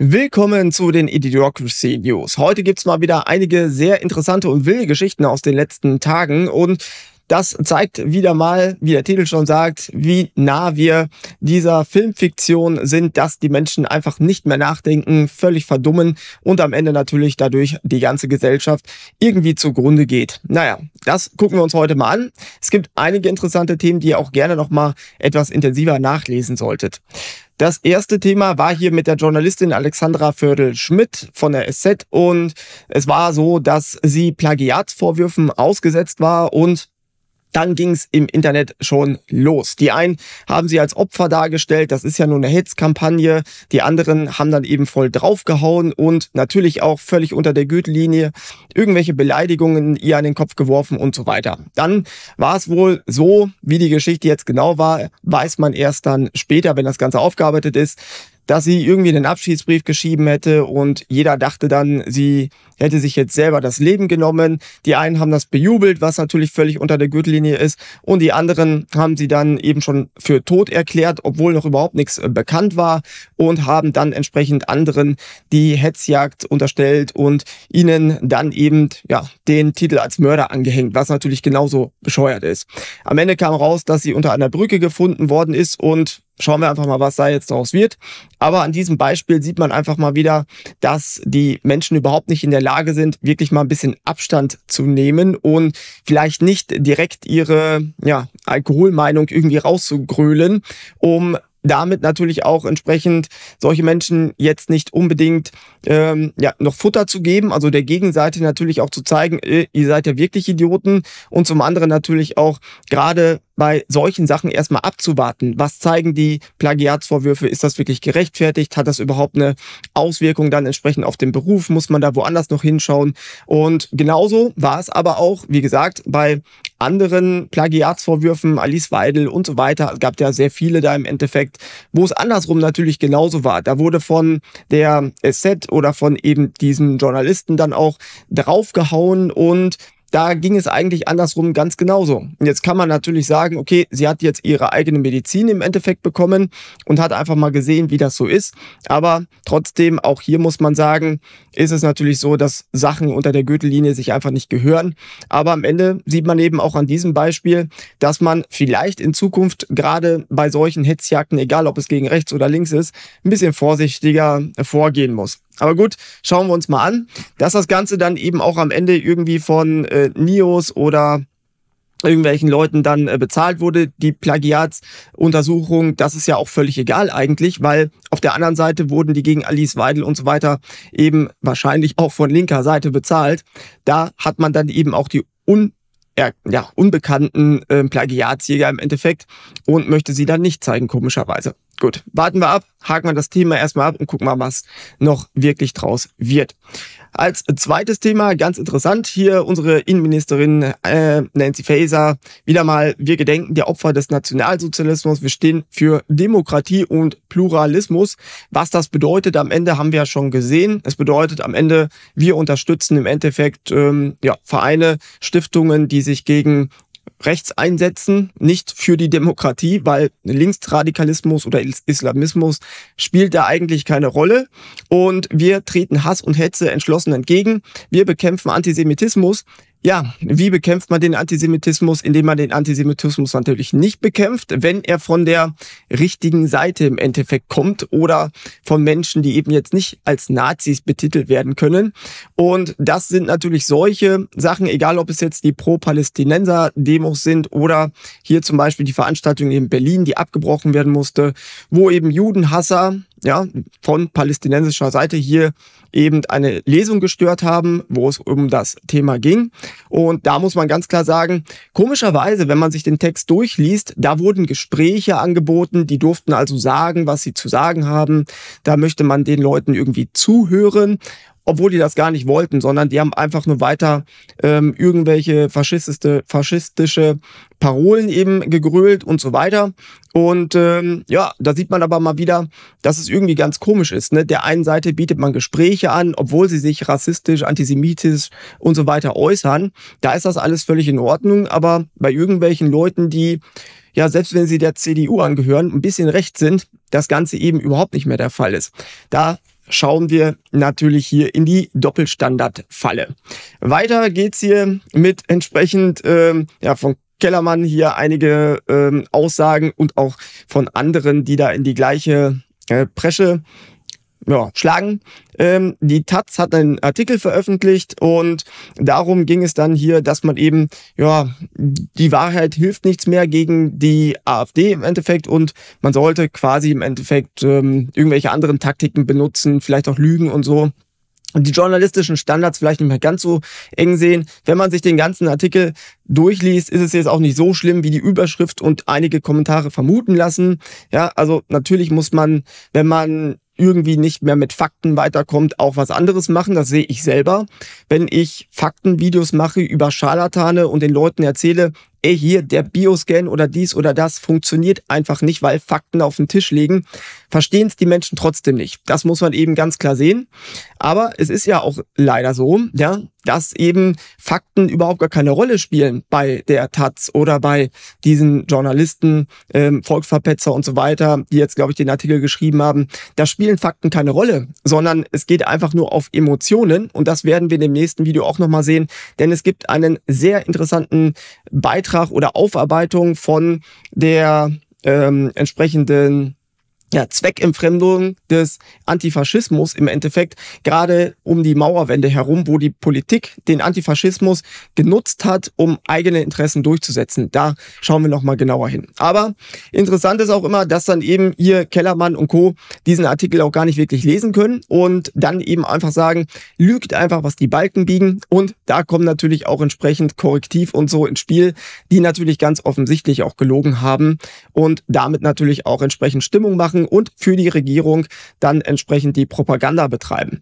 Willkommen zu den Idiocracy News. Heute gibt's mal wieder einige sehr interessante und wilde Geschichten aus den letzten Tagen und das zeigt wieder mal, wie der Titel schon sagt, wie nah wir dieser Filmfiktion sind, dass die Menschen einfach nicht mehr nachdenken, völlig verdummen und am Ende natürlich dadurch die ganze Gesellschaft irgendwie zugrunde geht. Naja, das gucken wir uns heute mal an. Es gibt einige interessante Themen, die ihr auch gerne nochmal etwas intensiver nachlesen solltet. Das erste Thema war hier mit der Journalistin Alexandra Fördel-Schmidt von der SZ und es war so, dass sie Plagiatsvorwürfen ausgesetzt war und dann ging es im Internet schon los. Die einen haben sie als Opfer dargestellt, das ist ja nur eine Hetzkampagne. Die anderen haben dann eben voll draufgehauen und natürlich auch völlig unter der Gürtellinie irgendwelche Beleidigungen ihr an den Kopf geworfen und so weiter. Dann war es wohl so, wie die Geschichte jetzt genau war, weiß man erst dann später, wenn das Ganze aufgearbeitet ist dass sie irgendwie einen Abschiedsbrief geschrieben hätte und jeder dachte dann, sie hätte sich jetzt selber das Leben genommen. Die einen haben das bejubelt, was natürlich völlig unter der Gürtellinie ist und die anderen haben sie dann eben schon für tot erklärt, obwohl noch überhaupt nichts äh, bekannt war und haben dann entsprechend anderen die Hetzjagd unterstellt und ihnen dann eben ja, den Titel als Mörder angehängt, was natürlich genauso bescheuert ist. Am Ende kam raus, dass sie unter einer Brücke gefunden worden ist und Schauen wir einfach mal, was da jetzt draus wird. Aber an diesem Beispiel sieht man einfach mal wieder, dass die Menschen überhaupt nicht in der Lage sind, wirklich mal ein bisschen Abstand zu nehmen und vielleicht nicht direkt ihre ja, Alkoholmeinung irgendwie rauszugrölen, um damit natürlich auch entsprechend solche Menschen jetzt nicht unbedingt ähm, ja, noch Futter zu geben, also der Gegenseite natürlich auch zu zeigen, äh, ihr seid ja wirklich Idioten und zum anderen natürlich auch gerade bei solchen Sachen erstmal abzuwarten. Was zeigen die Plagiatsvorwürfe? Ist das wirklich gerechtfertigt? Hat das überhaupt eine Auswirkung dann entsprechend auf den Beruf? Muss man da woanders noch hinschauen? Und genauso war es aber auch, wie gesagt, bei anderen Plagiatsvorwürfen, Alice Weidel und so weiter. Es gab ja sehr viele da im Endeffekt, wo es andersrum natürlich genauso war. Da wurde von der SZ oder von eben diesen Journalisten dann auch draufgehauen und da ging es eigentlich andersrum ganz genauso. Und jetzt kann man natürlich sagen, okay, sie hat jetzt ihre eigene Medizin im Endeffekt bekommen und hat einfach mal gesehen, wie das so ist. Aber trotzdem, auch hier muss man sagen, ist es natürlich so, dass Sachen unter der Gürtellinie sich einfach nicht gehören. Aber am Ende sieht man eben auch an diesem Beispiel, dass man vielleicht in Zukunft gerade bei solchen Hetzjagden, egal ob es gegen rechts oder links ist, ein bisschen vorsichtiger vorgehen muss. Aber gut, schauen wir uns mal an, dass das Ganze dann eben auch am Ende irgendwie von äh, NIOS oder irgendwelchen Leuten dann äh, bezahlt wurde, die Plagiatsuntersuchung, das ist ja auch völlig egal eigentlich, weil auf der anderen Seite wurden die gegen Alice Weidel und so weiter eben wahrscheinlich auch von linker Seite bezahlt. Da hat man dann eben auch die un ja, unbekannten äh, Plagiatsjäger im Endeffekt und möchte sie dann nicht zeigen, komischerweise. Gut, warten wir ab, haken wir das Thema erstmal ab und gucken mal, was noch wirklich draus wird. Als zweites Thema, ganz interessant, hier unsere Innenministerin äh, Nancy Faeser, wieder mal, wir gedenken der Opfer des Nationalsozialismus, wir stehen für Demokratie und Pluralismus. Was das bedeutet am Ende, haben wir ja schon gesehen. Es bedeutet am Ende, wir unterstützen im Endeffekt ähm, ja, Vereine, Stiftungen, die sich gegen rechts einsetzen, nicht für die Demokratie, weil Linksradikalismus oder Islamismus spielt da eigentlich keine Rolle. Und wir treten Hass und Hetze entschlossen entgegen. Wir bekämpfen Antisemitismus. Ja, wie bekämpft man den Antisemitismus? Indem man den Antisemitismus natürlich nicht bekämpft, wenn er von der richtigen Seite im Endeffekt kommt oder von Menschen, die eben jetzt nicht als Nazis betitelt werden können. Und das sind natürlich solche Sachen, egal ob es jetzt die Pro-Palästinenser-Demos sind oder hier zum Beispiel die Veranstaltung in Berlin, die abgebrochen werden musste, wo eben Judenhasser ja, von palästinensischer Seite hier eben eine Lesung gestört haben, wo es um das Thema ging. Und da muss man ganz klar sagen, komischerweise, wenn man sich den Text durchliest, da wurden Gespräche angeboten, die durften also sagen, was sie zu sagen haben. Da möchte man den Leuten irgendwie zuhören obwohl die das gar nicht wollten, sondern die haben einfach nur weiter ähm, irgendwelche faschistische, Parolen eben gegrölt und so weiter. Und ähm, ja, da sieht man aber mal wieder, dass es irgendwie ganz komisch ist. Ne? Der einen Seite bietet man Gespräche an, obwohl sie sich rassistisch, antisemitisch und so weiter äußern. Da ist das alles völlig in Ordnung. Aber bei irgendwelchen Leuten, die ja, selbst wenn sie der CDU angehören, ein bisschen recht sind, das Ganze eben überhaupt nicht mehr der Fall ist. Da schauen wir natürlich hier in die Doppelstandardfalle. Weiter geht's hier mit entsprechend ähm, ja, von Kellermann hier einige ähm, Aussagen und auch von anderen, die da in die gleiche äh, Presche ja, schlagen. Ähm, die Taz hat einen Artikel veröffentlicht und darum ging es dann hier, dass man eben, ja, die Wahrheit hilft nichts mehr gegen die AfD im Endeffekt und man sollte quasi im Endeffekt ähm, irgendwelche anderen Taktiken benutzen, vielleicht auch Lügen und so, die journalistischen Standards vielleicht nicht mehr ganz so eng sehen. Wenn man sich den ganzen Artikel durchliest, ist es jetzt auch nicht so schlimm, wie die Überschrift und einige Kommentare vermuten lassen. Ja, also natürlich muss man, wenn man irgendwie nicht mehr mit Fakten weiterkommt, auch was anderes machen. Das sehe ich selber. Wenn ich Faktenvideos mache über Scharlatane und den Leuten erzähle, ey, hier der Bioscan oder dies oder das funktioniert einfach nicht, weil Fakten auf den Tisch liegen, verstehen es die Menschen trotzdem nicht. Das muss man eben ganz klar sehen. Aber es ist ja auch leider so, ja, dass eben Fakten überhaupt gar keine Rolle spielen bei der Taz oder bei diesen Journalisten, ähm, Volksverpetzer und so weiter, die jetzt, glaube ich, den Artikel geschrieben haben. Da spielen Fakten keine Rolle, sondern es geht einfach nur auf Emotionen und das werden wir in dem nächsten Video auch nochmal sehen, denn es gibt einen sehr interessanten Beitrag Beitrag oder Aufarbeitung von der ähm, entsprechenden ja, Zweckentfremdung des Antifaschismus im Endeffekt, gerade um die Mauerwände herum, wo die Politik den Antifaschismus genutzt hat, um eigene Interessen durchzusetzen. Da schauen wir nochmal genauer hin. Aber interessant ist auch immer, dass dann eben ihr Kellermann und Co. diesen Artikel auch gar nicht wirklich lesen können und dann eben einfach sagen, lügt einfach, was die Balken biegen. Und da kommen natürlich auch entsprechend Korrektiv und so ins Spiel, die natürlich ganz offensichtlich auch gelogen haben und damit natürlich auch entsprechend Stimmung machen machen und für die Regierung dann entsprechend die Propaganda betreiben.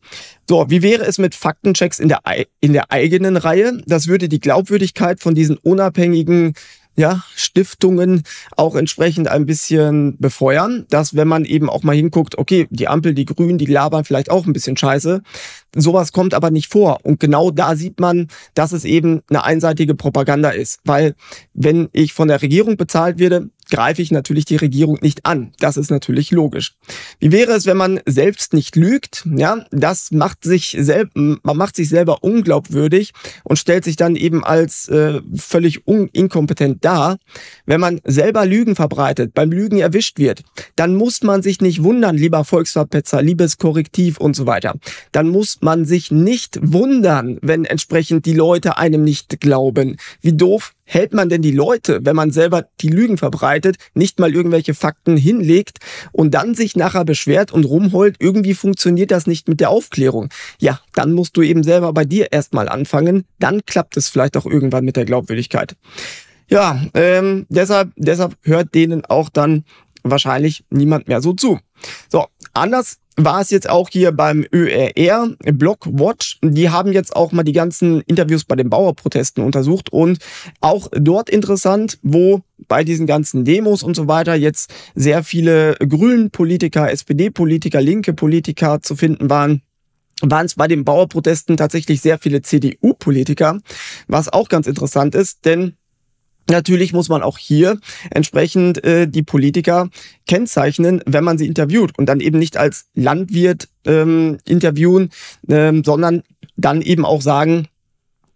So, wie wäre es mit Faktenchecks in der, in der eigenen Reihe? Das würde die Glaubwürdigkeit von diesen unabhängigen ja, Stiftungen auch entsprechend ein bisschen befeuern, dass wenn man eben auch mal hinguckt, okay, die Ampel, die Grünen, die labern vielleicht auch ein bisschen scheiße. Sowas kommt aber nicht vor. Und genau da sieht man, dass es eben eine einseitige Propaganda ist. Weil wenn ich von der Regierung bezahlt werde, greife ich natürlich die Regierung nicht an. Das ist natürlich logisch. Wie wäre es, wenn man selbst nicht lügt? Ja, das macht sich selb, man macht sich selber unglaubwürdig und stellt sich dann eben als äh, völlig inkompetent dar. Wenn man selber Lügen verbreitet, beim Lügen erwischt wird, dann muss man sich nicht wundern, lieber Volksverpetzer, liebes Korrektiv und so weiter. Dann muss man sich nicht wundern, wenn entsprechend die Leute einem nicht glauben. Wie doof hält man denn die Leute, wenn man selber die Lügen verbreitet, nicht mal irgendwelche Fakten hinlegt und dann sich nachher beschwert und rumheult, irgendwie funktioniert das nicht mit der Aufklärung? Ja, dann musst du eben selber bei dir erstmal anfangen, dann klappt es vielleicht auch irgendwann mit der Glaubwürdigkeit. Ja, ähm, deshalb, deshalb hört denen auch dann wahrscheinlich niemand mehr so zu. So, anders war es jetzt auch hier beim ÖRR, Blockwatch. Die haben jetzt auch mal die ganzen Interviews bei den Bauerprotesten untersucht und auch dort interessant, wo bei diesen ganzen Demos und so weiter jetzt sehr viele Grünen-Politiker, SPD-Politiker, linke Politiker zu finden waren, waren es bei den Bauerprotesten tatsächlich sehr viele CDU-Politiker, was auch ganz interessant ist, denn Natürlich muss man auch hier entsprechend äh, die Politiker kennzeichnen, wenn man sie interviewt und dann eben nicht als Landwirt ähm, interviewen, ähm, sondern dann eben auch sagen,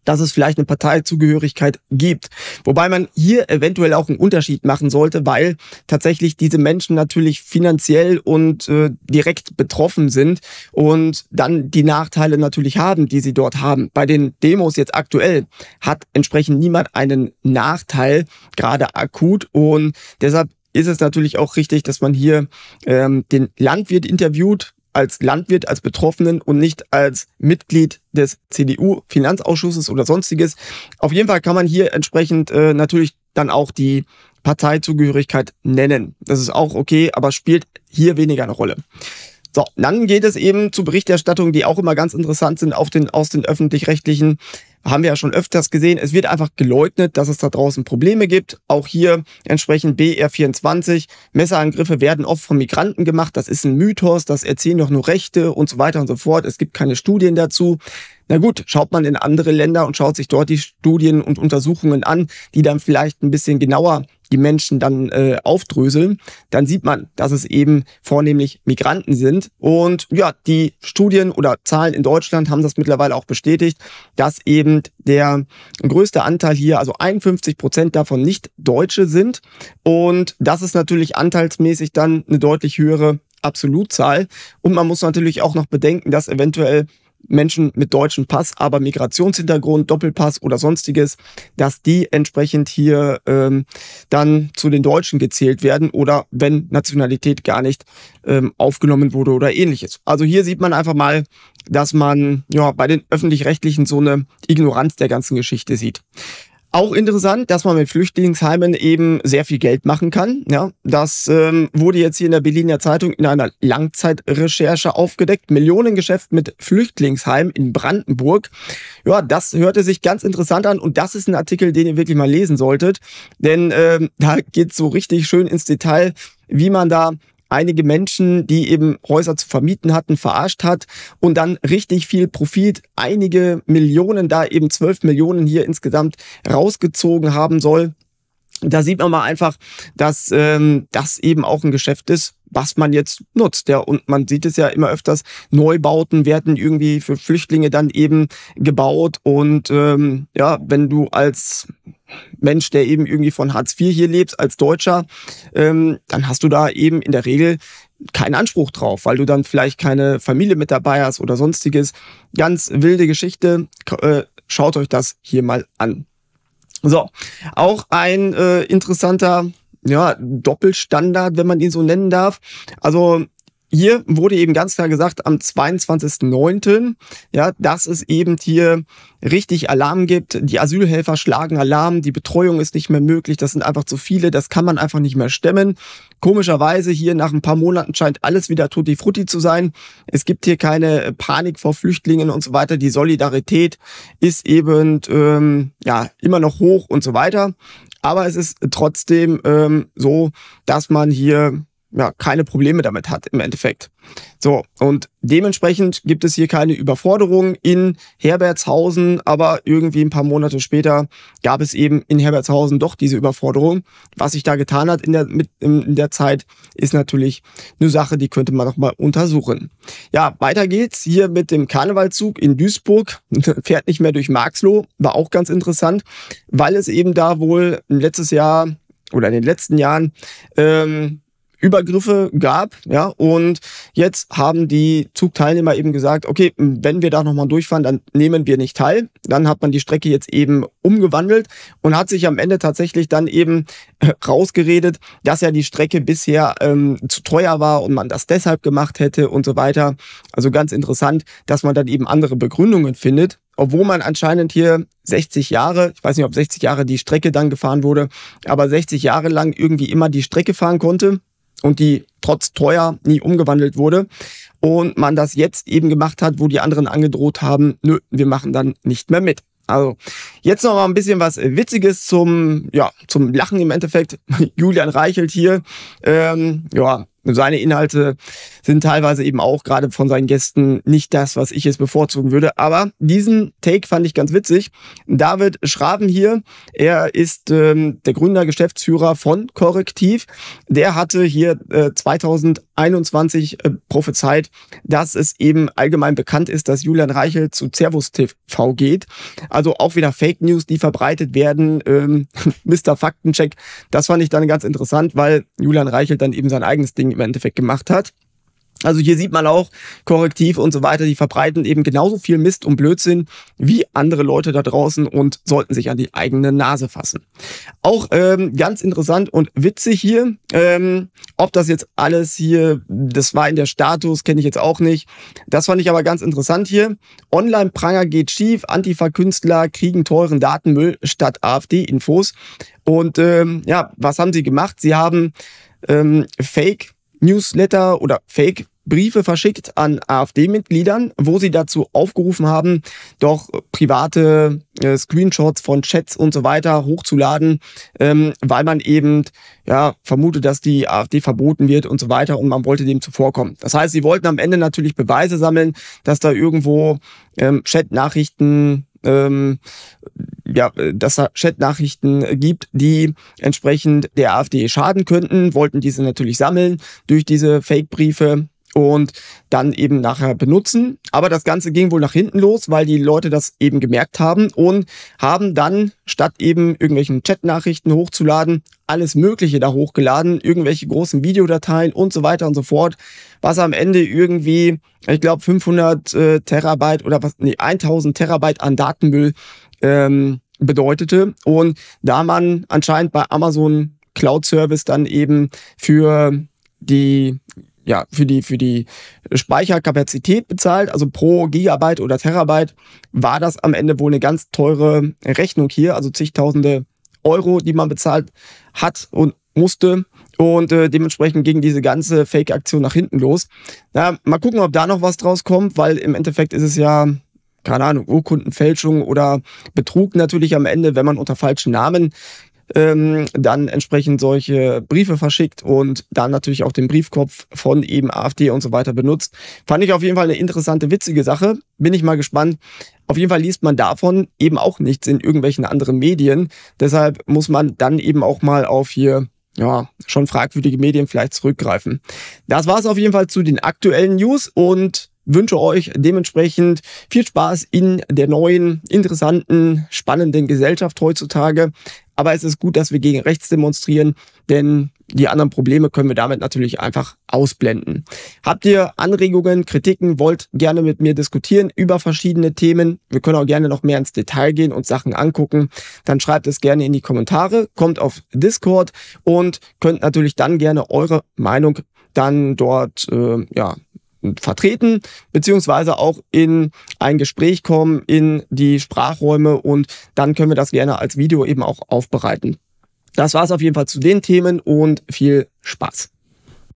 dass es vielleicht eine Parteizugehörigkeit gibt. Wobei man hier eventuell auch einen Unterschied machen sollte, weil tatsächlich diese Menschen natürlich finanziell und äh, direkt betroffen sind und dann die Nachteile natürlich haben, die sie dort haben. Bei den Demos jetzt aktuell hat entsprechend niemand einen Nachteil, gerade akut. Und deshalb ist es natürlich auch richtig, dass man hier ähm, den Landwirt interviewt, als Landwirt, als Betroffenen und nicht als Mitglied des CDU-Finanzausschusses oder sonstiges. Auf jeden Fall kann man hier entsprechend äh, natürlich dann auch die Parteizugehörigkeit nennen. Das ist auch okay, aber spielt hier weniger eine Rolle. So, dann geht es eben zu Berichterstattungen, die auch immer ganz interessant sind auf den, aus den öffentlich-rechtlichen haben wir ja schon öfters gesehen. Es wird einfach geleugnet, dass es da draußen Probleme gibt. Auch hier entsprechend BR24. Messerangriffe werden oft von Migranten gemacht. Das ist ein Mythos. Das erzählen doch nur Rechte und so weiter und so fort. Es gibt keine Studien dazu. Na gut, schaut man in andere Länder und schaut sich dort die Studien und Untersuchungen an, die dann vielleicht ein bisschen genauer die Menschen dann äh, aufdröseln, dann sieht man, dass es eben vornehmlich Migranten sind. Und ja, die Studien oder Zahlen in Deutschland haben das mittlerweile auch bestätigt, dass eben der größte Anteil hier, also 51 Prozent davon nicht Deutsche sind. Und das ist natürlich anteilsmäßig dann eine deutlich höhere Absolutzahl. Und man muss natürlich auch noch bedenken, dass eventuell Menschen mit deutschem Pass, aber Migrationshintergrund, Doppelpass oder sonstiges, dass die entsprechend hier ähm, dann zu den Deutschen gezählt werden oder wenn Nationalität gar nicht ähm, aufgenommen wurde oder ähnliches. Also hier sieht man einfach mal, dass man ja bei den öffentlich-rechtlichen so eine Ignoranz der ganzen Geschichte sieht. Auch interessant, dass man mit Flüchtlingsheimen eben sehr viel Geld machen kann. Ja, das ähm, wurde jetzt hier in der Berliner Zeitung in einer Langzeitrecherche aufgedeckt. Millionengeschäft mit Flüchtlingsheim in Brandenburg. Ja, das hörte sich ganz interessant an und das ist ein Artikel, den ihr wirklich mal lesen solltet, denn ähm, da geht's so richtig schön ins Detail, wie man da einige Menschen, die eben Häuser zu vermieten hatten, verarscht hat und dann richtig viel Profit, einige Millionen, da eben zwölf Millionen hier insgesamt rausgezogen haben soll. Da sieht man mal einfach, dass ähm, das eben auch ein Geschäft ist, was man jetzt nutzt. Ja, und man sieht es ja immer öfters, Neubauten werden irgendwie für Flüchtlinge dann eben gebaut. Und ähm, ja, wenn du als Mensch, der eben irgendwie von Hartz IV hier lebt als Deutscher, ähm, dann hast du da eben in der Regel keinen Anspruch drauf, weil du dann vielleicht keine Familie mit dabei hast oder sonstiges. Ganz wilde Geschichte. Äh, schaut euch das hier mal an. So, auch ein äh, interessanter ja, Doppelstandard, wenn man ihn so nennen darf. Also hier wurde eben ganz klar gesagt, am 22.09., ja, dass es eben hier richtig Alarm gibt. Die Asylhelfer schlagen Alarm, die Betreuung ist nicht mehr möglich, das sind einfach zu viele, das kann man einfach nicht mehr stemmen. Komischerweise hier nach ein paar Monaten scheint alles wieder tutti frutti zu sein. Es gibt hier keine äh, Panik vor Flüchtlingen und so weiter. Die Solidarität ist eben ähm, ja immer noch hoch und so weiter. Aber es ist trotzdem ähm, so, dass man hier ja, keine Probleme damit hat im Endeffekt. So, und dementsprechend gibt es hier keine Überforderung in Herbertshausen, aber irgendwie ein paar Monate später gab es eben in Herbertshausen doch diese Überforderung. Was sich da getan hat in der, mit, in der Zeit, ist natürlich eine Sache, die könnte man nochmal untersuchen. Ja, weiter geht's hier mit dem Karnevalzug in Duisburg, fährt nicht mehr durch Marxloh, war auch ganz interessant, weil es eben da wohl letztes Jahr oder in den letzten Jahren ähm, Übergriffe gab, ja, und jetzt haben die Zugteilnehmer eben gesagt, okay, wenn wir da nochmal durchfahren, dann nehmen wir nicht teil. Dann hat man die Strecke jetzt eben umgewandelt und hat sich am Ende tatsächlich dann eben rausgeredet, dass ja die Strecke bisher ähm, zu teuer war und man das deshalb gemacht hätte und so weiter. Also ganz interessant, dass man dann eben andere Begründungen findet, obwohl man anscheinend hier 60 Jahre, ich weiß nicht, ob 60 Jahre die Strecke dann gefahren wurde, aber 60 Jahre lang irgendwie immer die Strecke fahren konnte und die trotz teuer nie umgewandelt wurde. Und man das jetzt eben gemacht hat, wo die anderen angedroht haben, nö, wir machen dann nicht mehr mit. Also jetzt noch mal ein bisschen was Witziges zum, ja, zum Lachen im Endeffekt. Julian Reichelt hier, ähm, ja, seine Inhalte sind teilweise eben auch gerade von seinen Gästen nicht das, was ich jetzt bevorzugen würde. Aber diesen Take fand ich ganz witzig. David Schraven hier, er ist ähm, der Gründer, Geschäftsführer von Korrektiv. Der hatte hier äh, 2000 21 äh, prophezeit, dass es eben allgemein bekannt ist, dass Julian Reichel zu Servus TV geht. Also auch wieder Fake News, die verbreitet werden. Ähm, Mr. Faktencheck. Das fand ich dann ganz interessant, weil Julian Reichel dann eben sein eigenes Ding im Endeffekt gemacht hat. Also hier sieht man auch Korrektiv und so weiter, die verbreiten eben genauso viel Mist und Blödsinn wie andere Leute da draußen und sollten sich an die eigene Nase fassen. Auch ähm, ganz interessant und witzig hier, ähm, ob das jetzt alles hier, das war in der Status, kenne ich jetzt auch nicht. Das fand ich aber ganz interessant hier. Online-Pranger geht schief, Antifa-Künstler kriegen teuren Datenmüll statt AfD-Infos. Und ähm, ja, was haben sie gemacht? Sie haben ähm, Fake Newsletter oder Fake Briefe verschickt an AfD-Mitgliedern, wo sie dazu aufgerufen haben, doch private äh, Screenshots von Chats und so weiter hochzuladen, ähm, weil man eben ja, vermutet, dass die AfD verboten wird und so weiter und man wollte dem zuvorkommen. Das heißt, sie wollten am Ende natürlich Beweise sammeln, dass da irgendwo ähm, Chat-Nachrichten ähm, ja, äh, dass er Chatnachrichten äh, gibt, die entsprechend der AfD schaden könnten, wollten diese natürlich sammeln durch diese Fake-Briefe und dann eben nachher benutzen. Aber das Ganze ging wohl nach hinten los, weil die Leute das eben gemerkt haben und haben dann, statt eben irgendwelchen Chatnachrichten hochzuladen, alles Mögliche da hochgeladen, irgendwelche großen Videodateien und so weiter und so fort, was am Ende irgendwie, ich glaube, 500 äh, Terabyte oder was, nee, 1000 Terabyte an Datenmüll ähm, bedeutete. Und da man anscheinend bei Amazon Cloud Service dann eben für die ja, für die, für die Speicherkapazität bezahlt, also pro Gigabyte oder Terabyte, war das am Ende wohl eine ganz teure Rechnung hier, also zigtausende Euro, die man bezahlt hat und musste. Und äh, dementsprechend ging diese ganze Fake-Aktion nach hinten los. Na, mal gucken, ob da noch was draus kommt, weil im Endeffekt ist es ja keine Ahnung, Urkundenfälschung oder Betrug natürlich am Ende, wenn man unter falschen Namen ähm, dann entsprechend solche Briefe verschickt und dann natürlich auch den Briefkopf von eben AfD und so weiter benutzt. Fand ich auf jeden Fall eine interessante, witzige Sache. Bin ich mal gespannt. Auf jeden Fall liest man davon eben auch nichts in irgendwelchen anderen Medien. Deshalb muss man dann eben auch mal auf hier ja, schon fragwürdige Medien vielleicht zurückgreifen. Das war es auf jeden Fall zu den aktuellen News und wünsche euch dementsprechend viel Spaß in der neuen, interessanten, spannenden Gesellschaft heutzutage. Aber es ist gut, dass wir gegen rechts demonstrieren, denn die anderen Probleme können wir damit natürlich einfach ausblenden. Habt ihr Anregungen, Kritiken, wollt gerne mit mir diskutieren über verschiedene Themen? Wir können auch gerne noch mehr ins Detail gehen und Sachen angucken. Dann schreibt es gerne in die Kommentare, kommt auf Discord und könnt natürlich dann gerne eure Meinung dann dort äh, ja, vertreten, beziehungsweise auch in ein Gespräch kommen, in die Sprachräume und dann können wir das gerne als Video eben auch aufbereiten. Das war es auf jeden Fall zu den Themen und viel Spaß.